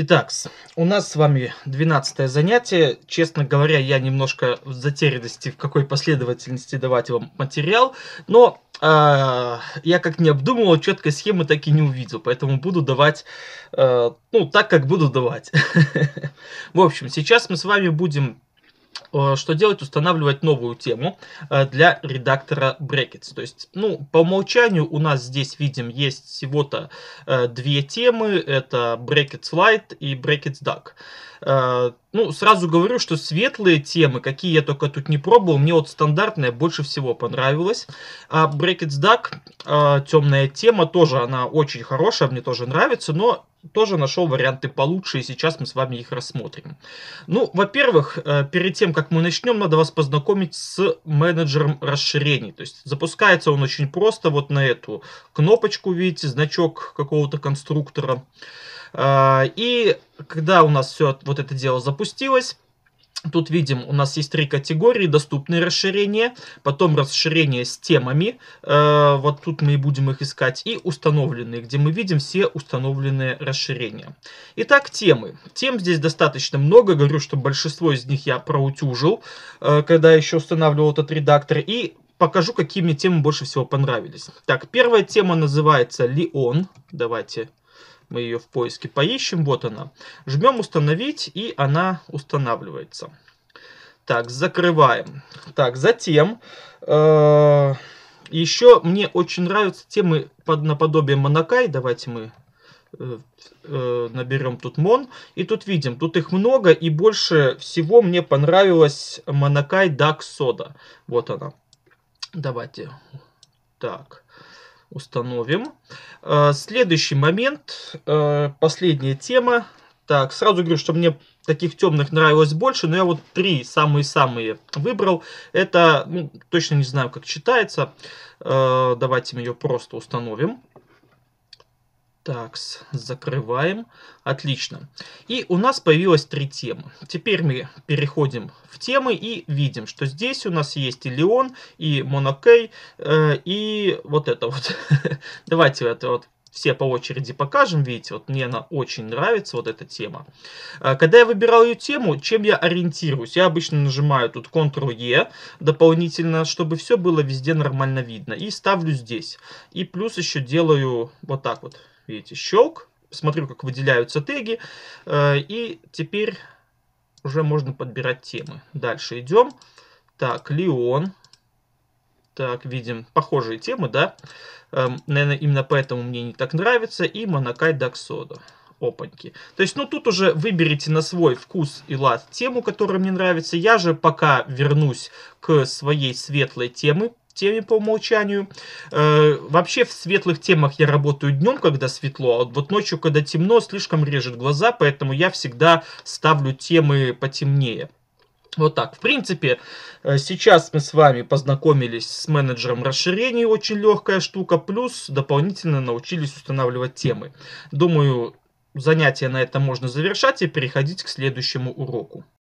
Итак, у нас с вами 12 занятие. Честно говоря, я немножко в затерянности, в какой последовательности давать вам материал, но э, я как не обдумывал, четкой схемы так и не увидел, поэтому буду давать, э, ну, так как буду давать. В общем, сейчас мы с вами будем Э, что делать? Устанавливать новую тему э, для редактора Brackets. То есть, ну, по умолчанию у нас здесь, видим, есть всего-то э, две темы. Это Brackets Light и Brackets Duck. Э, ну, сразу говорю, что светлые темы, какие я только тут не пробовал, мне вот стандартная больше всего понравилась. А Brackets Duck, э, темная тема, тоже она очень хорошая, мне тоже нравится, но тоже нашел варианты получше, и сейчас мы с вами их рассмотрим. Ну, во-первых, э, перед тем, как мы начнем, надо вас познакомить с менеджером расширений. То есть запускается он очень просто, вот на эту кнопочку, видите, значок какого-то конструктора. А, и когда у нас все вот это дело запустилось, Тут видим, у нас есть три категории. Доступные расширения, потом расширение с темами. Э, вот тут мы и будем их искать. И установленные, где мы видим все установленные расширения. Итак, темы. Тем здесь достаточно много. Говорю, что большинство из них я проутюжил, э, когда еще устанавливал этот редактор. И покажу, какие мне темы больше всего понравились. Так, первая тема называется Леон. Давайте мы ее в поиске поищем, вот она. Жмем установить, и она устанавливается. Так, закрываем. Так, затем... Э еще мне очень нравятся темы под, наподобие Монакай. Давайте мы э, э, наберем тут Мон. И тут видим, тут их много. И больше всего мне понравилась Монакай Дак Сода. Вот она. Давайте. Так установим. А, следующий момент, а, последняя тема. Так, сразу говорю, что мне таких темных нравилось больше, но я вот три самые-самые выбрал. Это, ну, точно не знаю, как читается. А, давайте мы ее просто установим. Так, закрываем. Отлично. И у нас появилось три темы. Теперь мы переходим в темы и видим, что здесь у нас есть и Леон, и Монокей, э, и вот это вот. Давайте это вот все по очереди покажем. Видите, вот мне она очень нравится, вот эта тема. Э, когда я выбирал ее тему, чем я ориентируюсь? Я обычно нажимаю тут Ctrl-E дополнительно, чтобы все было везде нормально видно. И ставлю здесь. И плюс еще делаю вот так вот видите, щелк, смотрю, как выделяются теги, э, и теперь уже можно подбирать темы. Дальше идем. Так, Леон. Так, видим похожие темы, да? Эм, наверное, именно поэтому мне не так нравится. И Монакай Даксода. Опаньки. То есть, ну, тут уже выберите на свой вкус и лад тему, которая мне нравится. Я же пока вернусь к своей светлой теме, теме по умолчанию. Э, вообще в светлых темах я работаю днем, когда светло, а вот ночью, когда темно, слишком режет глаза, поэтому я всегда ставлю темы потемнее. Вот так. В принципе, э, сейчас мы с вами познакомились с менеджером расширений, очень легкая штука, плюс дополнительно научились устанавливать темы. Думаю, занятие на этом можно завершать и переходить к следующему уроку.